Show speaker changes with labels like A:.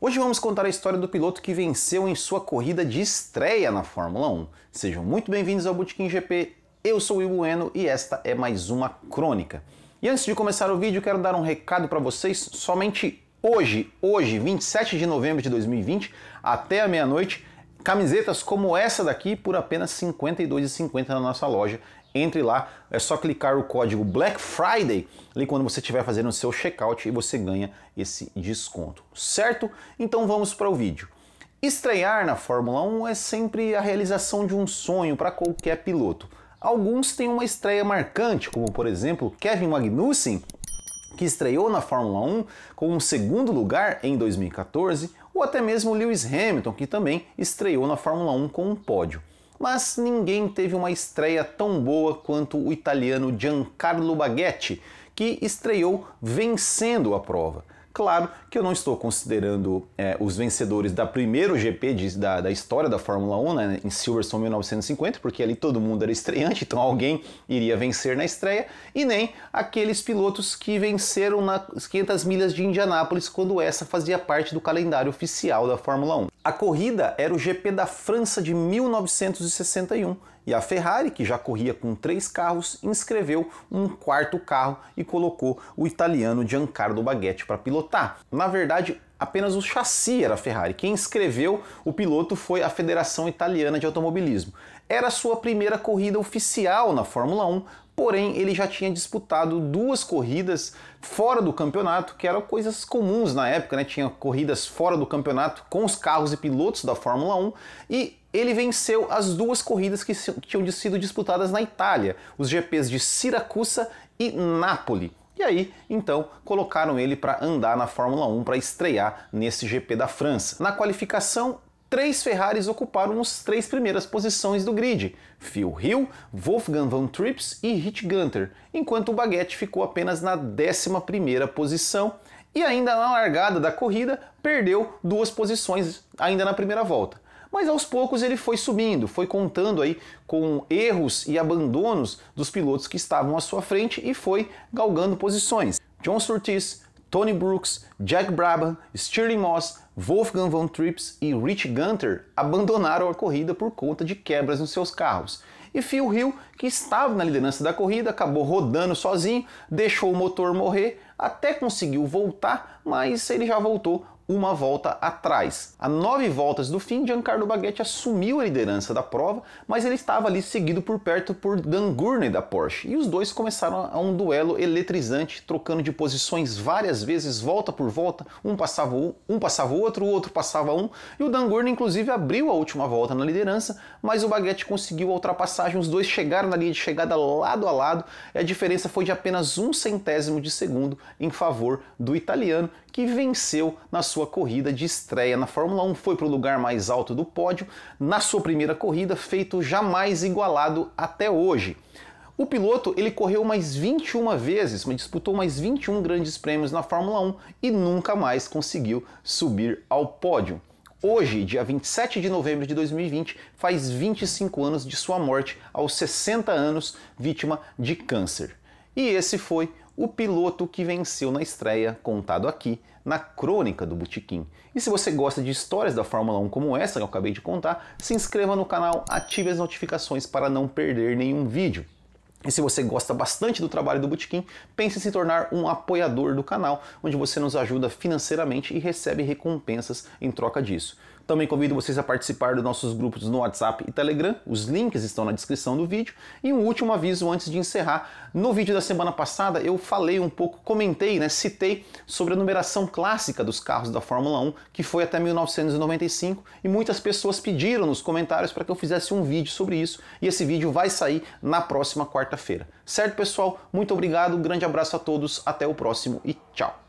A: Hoje vamos contar a história do piloto que venceu em sua corrida de estreia na Fórmula 1. Sejam muito bem-vindos ao Bootkin GP. Eu sou o Will Bueno e esta é mais uma crônica. E antes de começar o vídeo, quero dar um recado para vocês. Somente hoje, hoje, 27 de novembro de 2020, até a meia-noite, Camisetas como essa daqui por apenas R$ 52,50 na nossa loja. Entre lá, é só clicar o código Black Friday ali quando você estiver fazendo o seu checkout e você ganha esse desconto, certo? Então vamos para o vídeo. Estrear na Fórmula 1 é sempre a realização de um sonho para qualquer piloto. Alguns têm uma estreia marcante, como por exemplo Kevin Magnussen, que estreou na Fórmula 1 com um segundo lugar em 2014, ou até mesmo Lewis Hamilton, que também estreou na Fórmula 1 com um pódio. Mas ninguém teve uma estreia tão boa quanto o italiano Giancarlo Baghetti, que estreou vencendo a prova. Claro que eu não estou considerando é, os vencedores da primeiro GP de, da, da, história da Fórmula 1, né, em Silverstone 1950, porque ali todo mundo era estreante, então alguém iria vencer na estreia, e nem aqueles pilotos que venceram nas 500 milhas de Indianápolis, quando essa fazia parte do calendário oficial da Fórmula 1. A corrida era o GP da França de 1961 e a Ferrari, que já corria com três carros, inscreveu um quarto carro e colocou o italiano Giancarlo Baghetti para pilotar. Na verdade, apenas o chassi era Ferrari. Quem inscreveu o piloto foi a Federação Italiana de Automobilismo. Era sua primeira corrida oficial na Fórmula 1, porém ele já tinha disputado duas corridas fora do campeonato, que eram coisas comuns na época, né? Tinha corridas fora do campeonato com os carros e pilotos da Fórmula 1 e ele venceu as duas corridas que tinham sido disputadas na Itália, os GPs de Siracusa e Nápoles. E aí, então, colocaram ele para andar na Fórmula 1 para estrear nesse GP da França. Na qualificação, três Ferraris ocuparam as três primeiras posições do grid: Phil Hill, Wolfgang von Trips e Hit Gunter, enquanto o Baguette ficou apenas na 11 posição e ainda na largada da corrida perdeu duas posições ainda na primeira volta. Mas aos poucos ele foi subindo, foi contando aí com erros e abandonos dos pilotos que estavam à sua frente e foi galgando posições. John Surtees, Tony Brooks, Jack Brabham, Stirling Moss, Wolfgang von Trips e Rich Gunter abandonaram a corrida por conta de quebras nos seus carros. E Phil Hill, que estava na liderança da corrida, acabou rodando sozinho, deixou o motor morrer, até conseguiu voltar, mas ele já voltou uma volta atrás. A nove voltas do fim, Giancarlo Baghetti assumiu a liderança da prova, mas ele estava ali seguido por perto por Dan Gurney da Porsche, e os dois começaram a um duelo eletrizante, trocando de posições várias vezes, volta por volta, um passava um, um passava o outro, o outro passava um, e o Dan Gurney inclusive abriu a última volta na liderança, mas o Baghetti conseguiu a ultrapassagem, os dois chegaram na linha de chegada lado a lado, e a diferença foi de apenas um centésimo de segundo em favor do italiano, que venceu na sua sua corrida de estreia na Fórmula 1, foi para o lugar mais alto do pódio na sua primeira corrida, feito jamais igualado até hoje. O piloto ele correu mais 21 vezes, mas disputou mais 21 grandes prêmios na Fórmula 1 e nunca mais conseguiu subir ao pódio. Hoje, dia 27 de novembro de 2020, faz 25 anos de sua morte, aos 60 anos, vítima de câncer. E esse foi o piloto que venceu na estreia, contado aqui na Crônica do Botequim. E se você gosta de histórias da Fórmula 1 como essa que eu acabei de contar, se inscreva no canal, ative as notificações para não perder nenhum vídeo. E se você gosta bastante do trabalho do Botequim, pense em se tornar um apoiador do canal, onde você nos ajuda financeiramente e recebe recompensas em troca disso. Também convido vocês a participar dos nossos grupos no WhatsApp e Telegram. Os links estão na descrição do vídeo. E um último aviso antes de encerrar. No vídeo da semana passada eu falei um pouco, comentei, né, citei sobre a numeração clássica dos carros da Fórmula 1, que foi até 1995, e muitas pessoas pediram nos comentários para que eu fizesse um vídeo sobre isso, e esse vídeo vai sair na próxima quarta-feira. Certo, pessoal? Muito obrigado, um grande abraço a todos, até o próximo e tchau.